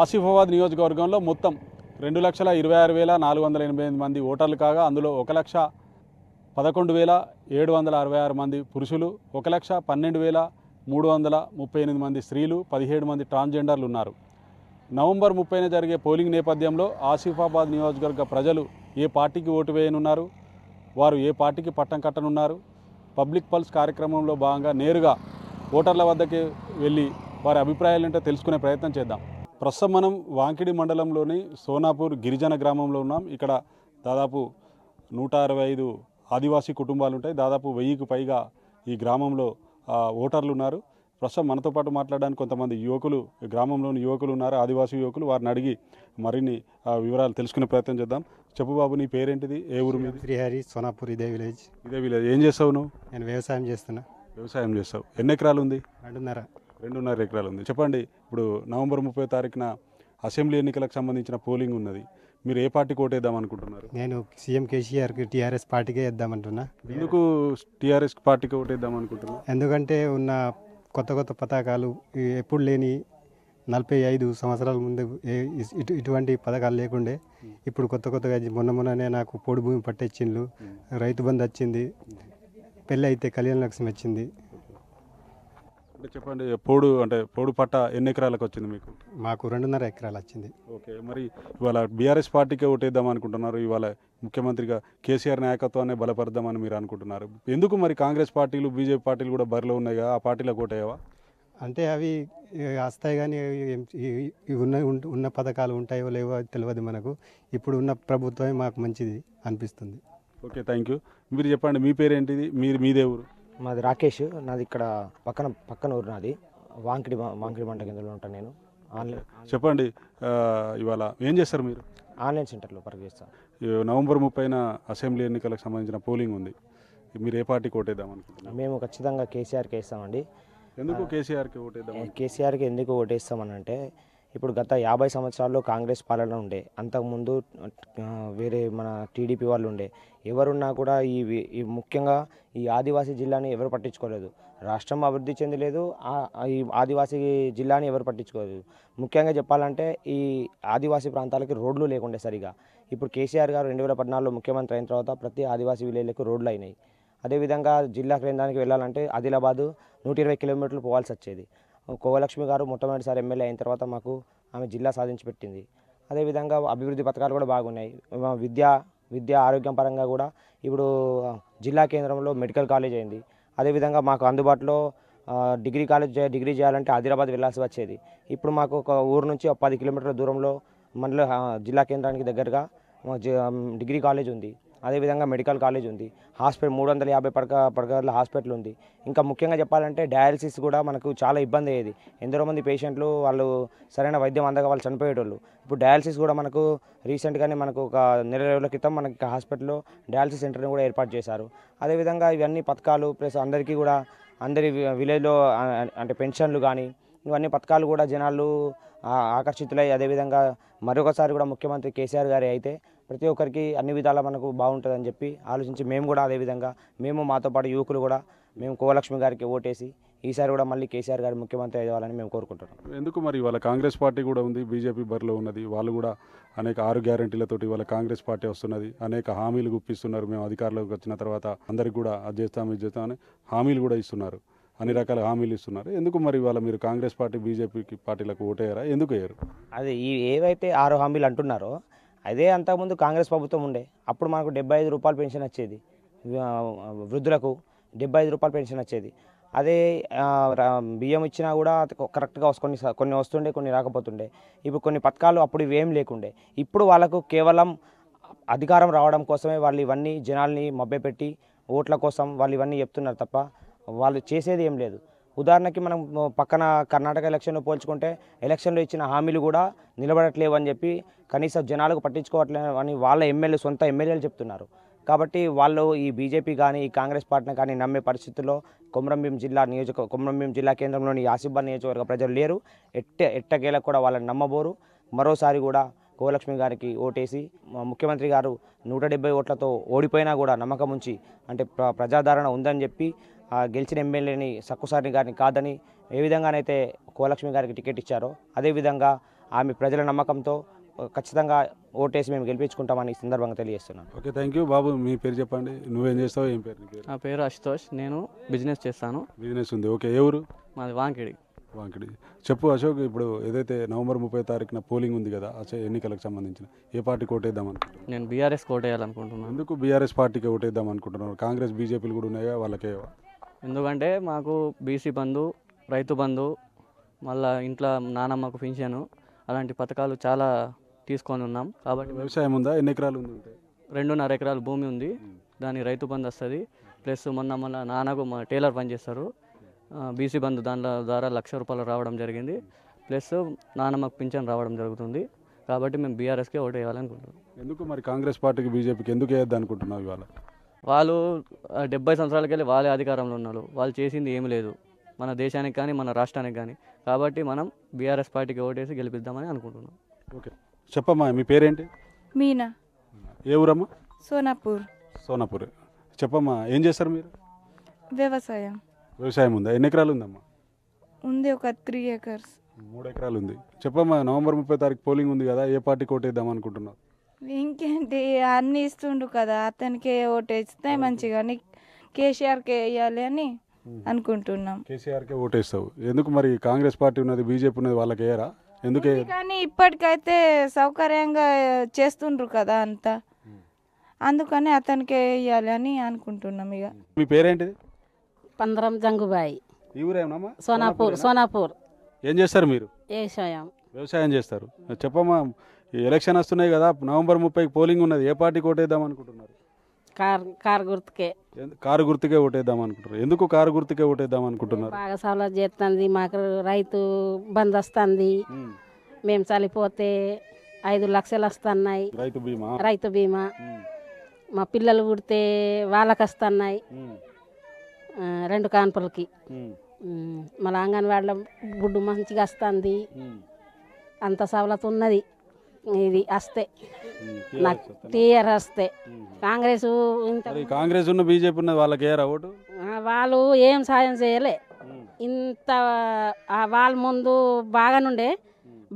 ఆసిఫాబాద్ నియోజకవర్గంలో మొత్తం రెండు లక్షల ఇరవై ఆరు వేల నాలుగు వందల ఎనభై ఎనిమిది మంది ఓటర్లు కాగా అందులో ఒక లక్ష పదకొండు వేల ఏడు వందల అరవై ఆరు మంది పురుషులు ఒక లక్ష పన్నెండు వేల మూడు వందల ముప్పై ఎనిమిది మంది స్త్రీలు పదిహేడు మంది ట్రాన్స్జెండర్లు ఉన్నారు నవంబర్ ముప్పైన జరిగే పోలింగ్ నేపథ్యంలో ఆసిఫాబాద్ నియోజకవర్గ ప్రజలు ఏ పార్టీకి ఓటు వేయనున్నారు వారు ఏ పార్టీకి పట్టం కట్టనున్నారు పబ్లిక్ పల్స్ కార్యక్రమంలో భాగంగా నేరుగా ఓటర్ల వద్దకి వెళ్ళి వారి అభిప్రాయాలు ఏంటో తెలుసుకునే ప్రయత్నం చేద్దాం ప్రస్తుతం మనం వాంకిడి మండలంలోని సోనాపూర్ గిరిజన గ్రామంలో ఉన్నాం ఇక్కడ దాదాపు నూట అరవై ఐదు ఆదివాసీ కుటుంబాలు ఉంటాయి దాదాపు వెయ్యికి పైగా ఈ గ్రామంలో ఓటర్లు ఉన్నారు ప్రస్తుతం మనతో పాటు మాట్లాడడానికి కొంతమంది యువకులు గ్రామంలోని యువకులు ఉన్నారు ఆదివాసీ యువకులు వారిని అడిగి మరిన్ని వివరాలు తెలుసుకునే ప్రయత్నం చేద్దాం చెప్పు బాబు నీ పేరేంటిది ఏ ఊరు మీద శ్రీహరి సోనాపూర్ ఇదే విలేజ్ ఇదే విలేజ్ ఏం చేస్తావు నువ్వు నేను వ్యవసాయం చేస్తున్నా వ్యవసాయం చేస్తావు ఎన్ని ఎకరాలు ఉంది రెండున్నర రెండున్నర ఎకరాలు ఉంది చెప్పండి ఇప్పుడు నవంబర్ ముప్పై తారీఖున అసెంబ్లీ ఎన్నికలకు సంబంధించిన పోలింగ్ ఉన్నది మీరు ఏ పార్టీ కోటేద్దాం అనుకుంటున్నారు నేను సీఎం కేసీఆర్ టీఆర్ఎస్ పార్టీకే వేద్దామంటున్నా ఎందుకు టీఆర్ఎస్ పార్టీకి ఓటేద్దాం అనుకుంటున్నా ఎందుకంటే ఉన్న కొత్త కొత్త పథకాలు ఎప్పుడు లేని నలభై ఐదు సంవత్సరాల ముందు ఇటు ఇటువంటి పథకాలు లేకుండే ఇప్పుడు కొత్త కొత్తగా మొన్న మొన్ననే నాకు పొడి భూమి పట్టించిండ్లు రైతు బంధు వచ్చింది పెళ్ళి అయితే కళ్యాణ లక్ష్యం వచ్చింది అంటే చెప్పండి పోడు అంటే పోడు పట్ట ఎన్ని ఎకరాలకు వచ్చింది మీకు మాకు రెండున్నర ఎకరాలు వచ్చింది ఓకే మరి ఇవాళ బీఆర్ఎస్ పార్టీకే ఓటేద్దాం అనుకుంటున్నారు ఇవాళ ముఖ్యమంత్రిగా కేసీఆర్ నాయకత్వాన్ని బలపరదామని మీరు అనుకుంటున్నారు ఎందుకు మరి కాంగ్రెస్ పార్టీలు బీజేపీ పార్టీలు కూడా బరిలో ఉన్నాయి ఆ పార్టీలకు ఓటేయవా అంటే అవి వస్తాయి కానీ ఉన్న ఉన్న పథకాలు ఉంటాయో లేవో తెలియదు మనకు ఇప్పుడు ఉన్న ప్రభుత్వమే మాకు మంచిది అనిపిస్తుంది ఓకే థ్యాంక్ యూ మీరు చెప్పండి మీ పేరేంటిది మీరు మీదే ఊరు మాది రాకేష్ నాది ఇక్కడ పక్కన పక్కన ఊరు నాది వాంకిడి వాంకిడి మంట కిందలో ఉంటాను నేను ఆన్లైన్ చెప్పండి ఇవాళ ఏం చేస్తారు మీరు ఆన్లైన్ సెంటర్లో వర్క్ నవంబర్ ముప్పైన అసెంబ్లీ ఎన్నికలకు సంబంధించిన పోలింగ్ ఉంది మీరు ఏ పార్టీకి ఓటేద్దాం అనుకుంటున్నారు మేము ఖచ్చితంగా కేసీఆర్కి వేస్తామండి ఎందుకు కేసీఆర్కి ఓటేద్దాం కేసీఆర్కి ఎందుకు ఓటేస్తామని అంటే ఇప్పుడు గత యాభై సంవత్సరాల్లో కాంగ్రెస్ పాలన ఉండే అంతకుముందు వేరే మన టీడీపీ వాళ్ళు ఉండే ఎవరున్నా కూడా ఈ ముఖ్యంగా ఈ ఆదివాసీ జిల్లాని ఎవరు పట్టించుకోలేదు రాష్ట్రం అభివృద్ధి చెందలేదు ఈ ఆదివాసీ జిల్లాని ఎవరు పట్టించుకోలేదు ముఖ్యంగా చెప్పాలంటే ఈ ఆదివాసీ ప్రాంతాలకి రోడ్లు లేకుండే సరిగా ఇప్పుడు కేసీఆర్ గారు రెండు వేల పద్నాలుగులో ముఖ్యమంత్రి అయిన తర్వాత ప్రతి ఆదివాసీ విలేజ్లకు రోడ్లు అయినాయి అదేవిధంగా జిల్లా కేంద్రానికి వెళ్ళాలంటే ఆదిలాబాదు నూట ఇరవై కిలోమీటర్లు పోవాల్సి వచ్చేది కోవలక్ష్మి గారు మొట్టమొదటిసారి ఎమ్మెల్యే అయిన తర్వాత మాకు ఆమె జిల్లా సాధించి పెట్టింది అదేవిధంగా అభివృద్ధి పథకాలు కూడా బాగున్నాయి విద్య విద్య ఆరోగ్యం పరంగా కూడా ఇప్పుడు జిల్లా కేంద్రంలో మెడికల్ కాలేజ్ అయింది అదేవిధంగా మాకు అందుబాటులో డిగ్రీ కాలేజ్ డిగ్రీ చేయాలంటే ఆదిలాబాద్ వెళ్ళాల్సి వచ్చేది ఇప్పుడు మాకు ఒక ఊరు నుంచి పది కిలోమీటర్ల దూరంలో మండల జిల్లా కేంద్రానికి దగ్గరగా డిగ్రీ కాలేజ్ ఉంది అదేవిధంగా మెడికల్ కాలేజ్ ఉంది హాస్పిటల్ మూడు వందల యాభై పడక పడకల హాస్పిటల్ ఉంది ఇంకా ముఖ్యంగా చెప్పాలంటే డయాలసిస్ కూడా మనకు చాలా ఇబ్బంది అయ్యేది ఎందరో మంది పేషెంట్లు వాళ్ళు సరైన వైద్యం అందక వాళ్ళు చనిపోయేటోళ్ళు ఇప్పుడు డయాలసిస్ కూడా మనకు రీసెంట్గానే మనకు ఒక నెల రోజుల క్రితం మనకి హాస్పిటల్లో డయాలసిస్ సెంటర్ని కూడా ఏర్పాటు చేశారు అదేవిధంగా ఇవన్నీ పథకాలు ప్లస్ అందరికీ కూడా అందరి విలేజ్లో అంటే పెన్షన్లు కానీ ఇవన్నీ పథకాలు కూడా జనాలు ఆకర్షితులై అదేవిధంగా మరొకసారి కూడా ముఖ్యమంత్రి కేసీఆర్ గారి అయితే ప్రతి ఒక్కరికి అన్ని విధాలా మనకు బాగుంటుందని చెప్పి ఆలోచించి మేము కూడా అదేవిధంగా మేము మాతో పాటు యువకులు కూడా మేము కోలక్ష్మి గారికి ఓటేసి ఈసారి కూడా మళ్ళీ కేసీఆర్ గారు ముఖ్యమంత్రి అయ్యాలని మేము కోరుకుంటున్నాం ఎందుకు మరి ఇవాళ కాంగ్రెస్ పార్టీ కూడా ఉంది బీజేపీ బరిలో ఉన్నది వాళ్ళు కూడా అనేక ఆరు గ్యారంటీలతోటి ఇవాళ కాంగ్రెస్ పార్టీ వస్తున్నది అనేక హామీలు గుప్పిస్తున్నారు మేము అధికారంలోకి వచ్చిన తర్వాత అందరికి కూడా అది చేస్తాం ఇది చేస్తామని హామీలు కూడా ఇస్తున్నారు అన్ని రకాల హామీలు ఇస్తున్నారు ఎందుకు మరి ఇవాళ మీరు కాంగ్రెస్ పార్టీ బీజేపీకి పార్టీలకు ఓటేయరా ఎందుకు వేయరు అదే ఏవైతే ఆరు హామీలు అంటున్నారో అదే అంతకుముందు కాంగ్రెస్ ప్రభుత్వం ఉండే అప్పుడు మనకు డెబ్బై ఐదు రూపాయలు పెన్షన్ వచ్చేది వృద్ధులకు డెబ్బై ఐదు రూపాయలు పెన్షన్ వచ్చేది అదే బియ్యం ఇచ్చినా కూడా కరెక్ట్గా కొన్ని కొన్ని వస్తుండే కొన్ని రాకపోతుండే ఇప్పుడు కొన్ని పథకాలు అప్పుడు ఇవేం లేకుండే ఇప్పుడు వాళ్ళకు కేవలం అధికారం రావడం కోసమే వాళ్ళు ఇవన్నీ జనాల్ని మభ్యపెట్టి ఓట్ల కోసం వాళ్ళు ఇవన్నీ చెప్తున్నారు తప్ప వాళ్ళు చేసేది ఏం లేదు ఉదాహరణకి మనం పక్కన కర్ణాటక ఎలక్షన్లో పోల్చుకుంటే ఎలక్షన్లో ఇచ్చిన హామీలు కూడా నిలబడట్లేవు అని చెప్పి కనీసం జనాలకు పట్టించుకోవట్లేదు అని వాళ్ళ ఎమ్మెల్యే సొంత ఎమ్మెల్యేలు చెప్తున్నారు కాబట్టి వాళ్ళు ఈ బీజేపీ కానీ ఈ కాంగ్రెస్ పార్టీని కానీ నమ్మే పరిస్థితుల్లో కొమరంభీం జిల్లా నియోజక కొమరంభీం జిల్లా కేంద్రంలోని ఆసిఫాబాద్ నియోజకవర్గ ప్రజలు లేరు ఎట్ట ఎట్టకేలకు కూడా వాళ్ళని నమ్మబోరు మరోసారి కూడా గోలక్ష్మి గారికి ఓటేసి ముఖ్యమంత్రి గారు నూట డెబ్బై ఓట్లతో ఓడిపోయినా కూడా నమ్మకం ఉంచి అంటే ప్ర ప్రజాదరణ ఉందని చెప్పి గెలిచిన ఎమ్మెల్యేని సక్కుసారిని గారిని కాదని ఏ విధంగానైతే కోలక్ష్మి గారికి టికెట్ ఇచ్చారో అదేవిధంగా ఆమె ప్రజల నమ్మకంతో ఖచ్చితంగా ఓటేసి మేము గెలిపించుకుంటామని ఈ సందర్భంగా తెలియజేస్తున్నాను ఓకే థ్యాంక్ యూ బాబు మీ పేరు చెప్పండి నువ్వేం చేస్తావు ఏం పేరు నా పేరు అశుతోష్ నేను బిజినెస్ చేస్తాను బిజినెస్ ఉంది ఓకే ఎవరు మాది వాంకిడి వాంకిడి చెప్పు అశోక్ ఇప్పుడు ఏదైతే నవంబర్ ముప్పై తారీఖున పోలింగ్ ఉంది కదా ఎన్నికలకు సంబంధించిన ఏ పార్టీ కోటేద్దాం అనుకుంటున్నాను నేను బీఆర్ఎస్ కోటేయాలనుకుంటున్నాను ఎందుకు బీఆర్ఎస్ పార్టీకి ఓటేద్దాం అనుకుంటున్నాను కాంగ్రెస్ బీజేపీలు కూడా ఉన్నాయా వాళ్ళకే ఎందుకంటే మాకు బీసీ బంధు రైతు బంధు మళ్ళీ ఇంట్లో నానమ్మకు పింఛను అలాంటి పథకాలు చాలా తీసుకొని ఉన్నాం కాబట్టి వ్యవసాయం ఉందా ఎన్ని ఎకరాలు ఉంది రెండున్నర ఎకరాలు భూమి ఉంది దాని రైతు బంధు వస్తుంది ప్లస్ మొన్న మొన్న నాన్నకు మా టైలర్ పనిచేస్తారు బీసీ బంధు దాని ద్వారా లక్ష రూపాయలు రావడం జరిగింది ప్లస్ నానమ్మకు పింఛన్ రావడం జరుగుతుంది కాబట్టి మేము బీఆర్ఎస్కే ఓటు వేయాలనుకుంటున్నాం ఎందుకు మరి కాంగ్రెస్ పార్టీకి బీజేపీకి ఎందుకు వేయద్దు అనుకుంటున్నాం ఇవాళ వాళ్ళు డెబ్బై సంవత్సరాలకెళ్ళి వాళ్ళే అధికారంలో ఉన్నారు వాళ్ళు చేసింది ఏమి లేదు మన దేశానికి కానీ మన రాష్ట్రానికి కానీ కాబట్టి మనం బీఆర్ఎస్ పార్టీకి ఓటేసి గెలిపిద్దామని అనుకుంటున్నాం ఓకే చెప్పమ్మా మీ పేరేంటి మీనా ఏ ఊరమ్మా సోనాపూర్ సోనాపూర్ చెప్పమ్మా ఏం చేస్తారు మీరు వ్యవసాయం వ్యవసాయం ఉందా ఎన్ని ఎకరాలు ఉందమ్మా ఉంది ఒక త్రీ ఏకర్స్ మూడు ఎకరాలు ఉంది చెప్పమ్మా నవంబర్ ముప్పై తారీఖు పోలింగ్ ఉంది కదా ఏ పార్టీ కోటేద్దాం అనుకుంటున్నారు ఇంకేంటి అన్ని ఇస్తుండు కదా అతనికి ఇస్తే మంచిగా కేసీఆర్కే వేయాలి అని అనుకుంటున్నాం కేసీఆర్కే వేస్తావు ఎందుకు మరి కాంగ్రెస్ పార్టీ ఉన్నది బీజేపీ ఉన్నది వాళ్ళకి వేయరా ఎందుకే కానీ ఇప్పటికైతే సౌకర్యంగా చేస్తుండ్రు కదా అంతా అందుకని అతనికే వేయాలి అని అనుకుంటున్నాం ఇక మీ పేరేంటిది పందరం జంగుబాయి సోనాపూర్ సోనాపూర్ ఏం చేస్తారు మీరు వ్యవసాయం వ్యవసాయం చేస్తారు చెప్పమ్మా ఎలక్షన్ వస్తున్నాయి కదా నవంబర్ ముప్పై పోలింగ్ ఉన్నది ఏ పార్టీకి ఓటేద్దాం అనుకుంటున్నారు కార్ గుర్తుకే కారు గుర్తుకే ఓటేద్దాం అనుకుంటున్నారు ఎందుకు కారు గుర్తుకే ఓటేద్దాం అనుకుంటున్నారు బాగా సౌలభ్యం చేస్తుంది మాకు రైతు బంద్ వస్తుంది మేము చలిపోతే ఐదు లక్షలు వస్తున్నాయి రైతు బీమా రైతు బీమా మా పిల్లలు పుడితే వాళ్ళకి వస్తున్నాయి రెండు కాన్పులకి మళ్ళీ అంగన్వాడలో గుడ్డు మంచిగా వస్తుంది అంత సవలత ఉన్నది ఇది అస్తే నాకు టీఆర్ అస్తే కాంగ్రెస్ కాంగ్రెస్ ఉన్న బీజేపీ ఉన్నది వాళ్ళకి ఓటు వాళ్ళు ఏం సాయం చేయలే ఇంత వాళ్ళ ముందు బాగా నుండే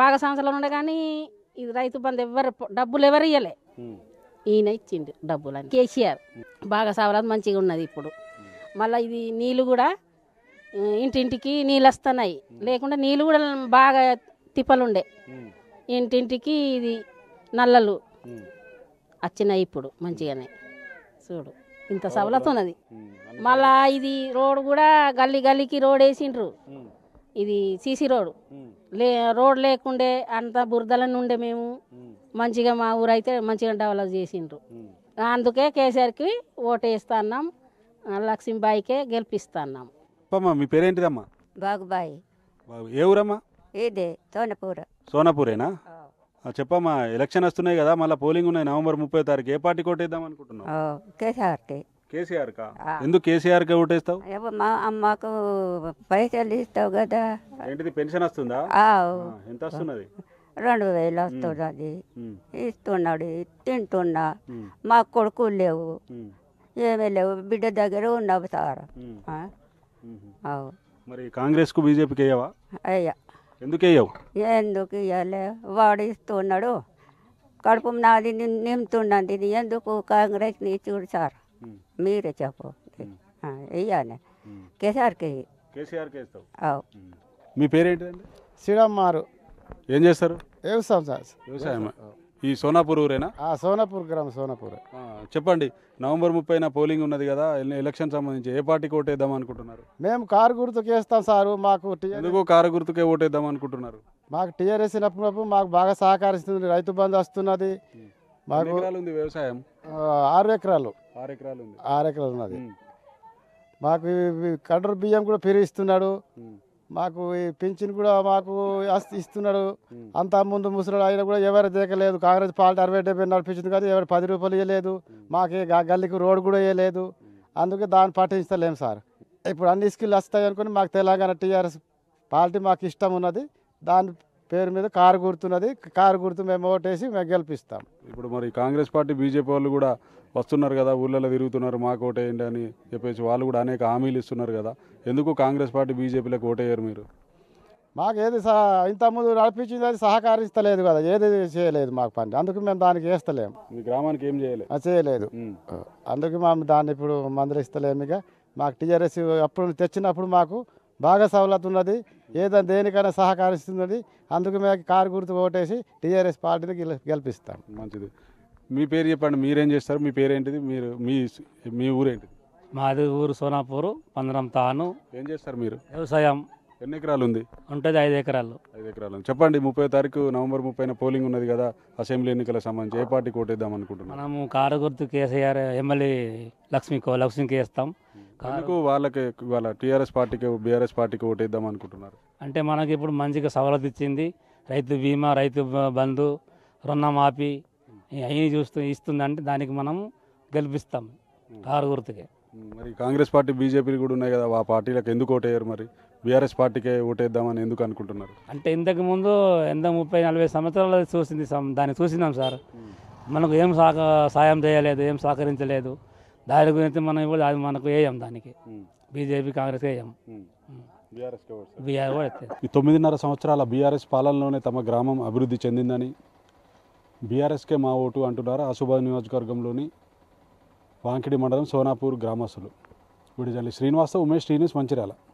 బాగా సంవత్సరాలు ఉండే కానీ ఇది రైతు బంధు ఎవరు డబ్బులు ఎవరు ఇవ్వలే ఈయన ఇచ్చిండు డబ్బులు అని కేసీఆర్ బాగా సవరాలు మంచిగా ఉన్నది ఇప్పుడు మళ్ళీ ఇది నీళ్ళు కూడా ఇంటింటికి నీళ్ళు వస్తున్నాయి లేకుండా నీళ్ళు కూడా బాగా తిప్పలుండే ఇంటింటికి ఇది నల్లలు వచ్చినాయి ఇప్పుడు మంచిగానే చూడు ఇంత సవలత ఉన్నది మళ్ళా ఇది రోడ్ కూడా గల్లీ గల్లీకి రోడ్ వేసిండ్రు ఇది సీసీ రోడ్ లే రోడ్ లేకుండే అంత బురదలను ఉండే మేము మంచిగా మా ఊరైతే మంచిగా డెవలప్ చేసిండ్రు అందుకే కేసీఆర్కి ఓటు అన్నాం లక్ష్మీబాయికే గెలిపిస్తా అన్నాం మీ పేరేంటిదమ్మా బాగుబాయి ఏ ఊరమ్మా ఇదే తోనపూర్ సోనాపూరేనా చెప్పమ్మా ఎలక్షన్ వస్తున్నాయి కదా మళ్ళీ పోలింగ్ ఉన్నాయి నవంబర్ ముప్పై తారీఖు ఏ పార్టీ కొట్టేద్దాం అనుకుంటున్నావు కేసీఆర్కి కేసీఆర్ కా ఎందుకు కేసీఆర్ కి ఓటేస్తావు మా అమ్మకు పైసలు ఇస్తావు కదా ఏంటిది పెన్షన్ వస్తుందా ఎంత వస్తున్నది రెండు వేలు వస్తున్నది ఇస్తున్నాడు తింటున్నా మా కొడుకు లేవు ఏమీ లేవు బిడ్డ దగ్గర ఉన్నావు సార్ మరి కాంగ్రెస్ కు బీజేపీకి అయ్యావా అయ్యా ఎందుకు వేయవు ఎందుకు ఇవ్వలే వాడు ఇస్తున్నాడు కడుపు నాది నింపుతున్నది ఎందుకు కాంగ్రెస్ ని చూడు సార్ మీరే చెప్పు ఇయ్యాలి కేసీఆర్కి కేసీఆర్ వేస్తావు మీ పేరేంటండి శ్రీరామ్మారు ఏం చేస్తారు వ్యవసాయం సార్ వ్యవసాయం ఈ సోనాపూర్ ఊరేనా సోనాపూర్ గ్రామ సోనాపూర్ చెప్పండి నవంబర్ ముప్పై పోలింగ్ ఉన్నది కదా ఎలక్షన్ సంబంధించి ఏ పార్టీకి ఓటేద్దాం అనుకుంటున్నారు మేము కారు గుర్తుకు వేస్తాం సారు మాకు ఎందుకు కారు గుర్తుకే ఓటేద్దాం అనుకుంటున్నారు మాకు టీఆర్ఎస్ అప్పుడు మాకు బాగా సహకరిస్తుంది రైతు బంధు వస్తున్నది మాకు వ్యవసాయం ఆరు ఎకరాలు ఆరు ఎకరాలు ఆరు ఎకరాలు ఉన్నది మాకు కడ్ర బియ్యం కూడా పెరిగిస్తున్నాడు మాకు ఈ పెన్షన్ కూడా మాకు ఇస్తున్నాడు అంత ముందు ముసలాడు ఆయన కూడా ఎవరు దేకలేదు కాంగ్రెస్ పార్టీ అరవై డెబ్బై నడిపించింది కానీ ఎవరు పది రూపాయలు ఇవ్వలేదు మాకు గల్లీకి రోడ్ కూడా ఇవ్వలేదు అందుకే దాన్ని పాటించలేము సార్ ఇప్పుడు అన్ని స్కిల్ వస్తాయి అనుకుని మాకు తెలంగాణ టీఆర్ఎస్ పార్టీ మాకు ఇష్టం ఉన్నది దాన్ని పేరు మీద కారు గుర్తున్నది కారు గుర్తు మేము ఓటేసి మేము గెలిపిస్తాం ఇప్పుడు మరి కాంగ్రెస్ పార్టీ బీజేపీ వాళ్ళు కూడా వస్తున్నారు కదా ఊళ్ళలో తిరుగుతున్నారు మాకు ఓటేయండి అని చెప్పేసి వాళ్ళు కూడా అనేక హామీలు ఇస్తున్నారు కదా ఎందుకు కాంగ్రెస్ పార్టీ బీజేపీలకు ఓటేయరు మీరు మాకు ఏది సహా ఇంతకుముందు నడిపించింది అది సహకరిస్తలేదు కదా ఏది చేయలేదు మాకు పని అందుకు మేము దానికి వేస్తలేము మీ గ్రామానికి ఏం చేయలేదు చేయలేదు అందుకు మేము దాన్ని ఇప్పుడు మందులు ఇస్తలేము ఇక మాకు టీఆర్ఎస్ అప్పుడు తెచ్చినప్పుడు మాకు బాగా సవలత్ ఉన్నది ఏదైనా దేనికైనా సహకరిస్తున్నది అందుకు మేము కారు గుర్తు ఓటేసి టీఆర్ఎస్ పార్టీని గెలిపిస్తాం మంచిది మీ పేరు చెప్పండి మీరేం చేస్తారు మీ పేరేంటిది మీరు మీ మీ ఊరేంటి మాది ఊరు సోనాపూరు పందరం తాను ఏం చేస్తారు మీరు వ్యవసాయం ఎన్ని ఎకరాలు ఉంది ఉంటుంది ఐదు ఎకరాలు ఐదు ఎకరాలు చెప్పండి ముప్పై తారీఖు నవంబర్ ముప్పై పోలింగ్ ఉన్నది కదా అసెంబ్లీ ఎన్నికల సంబంధించి ఏ పార్టీ కోటేద్దాం అనుకుంటున్నాం మనము కారు గుర్తు కేసీఆర్ ఎమ్మెల్యే లక్ష్మి లక్ష్మీకి వేస్తాం అందుకు వాళ్ళకి వాళ్ళ టీఆర్ఎస్ పార్టీకి బీఆర్ఎస్ పార్టీకి ఇద్దాం అనుకుంటున్నారు అంటే మనకి ఇప్పుడు మంచిగా సవలత్ ఇచ్చింది రైతు బీమా రైతు బంధు రుణమాఫీ అవన్నీ చూస్తూ ఇస్తుందంటే దానికి మనం గెలిపిస్తాం కారు గుర్తుకే మరి కాంగ్రెస్ పార్టీ బీజేపీలు కూడా ఉన్నాయి కదా ఆ పార్టీలకు ఎందుకు ఓటేయరు మరి బీఆర్ఎస్ పార్టీకే ఓటేద్దామని ఎందుకు అనుకుంటున్నారు అంటే ఇంతకుముందు ఎంత ముప్పై నలభై సంవత్సరాలు చూసింది దాన్ని చూసినాం సార్ మనకు ఏం సహక సాయం చేయలేదు ఏం సహకరించలేదు దాని గురించి మనం ఇవ్వాలి అది మనకు వేయం దానికి బీజేపీ కాంగ్రెస్ వేయం ఈ తొమ్మిదిన్నర సంవత్సరాల బీఆర్ఎస్ పాలనలోనే తమ గ్రామం అభివృద్ధి చెందిందని బీఆర్ఎస్కే మా ఓటు అంటున్నారు అశుభ నియోజకవర్గంలోని వాంకిడి మండలం సోనాపూర్ గ్రామస్తులు వీడి శ్రీనివాస ఉమేష్ శ్రీనివాస్ మంచిర్యాల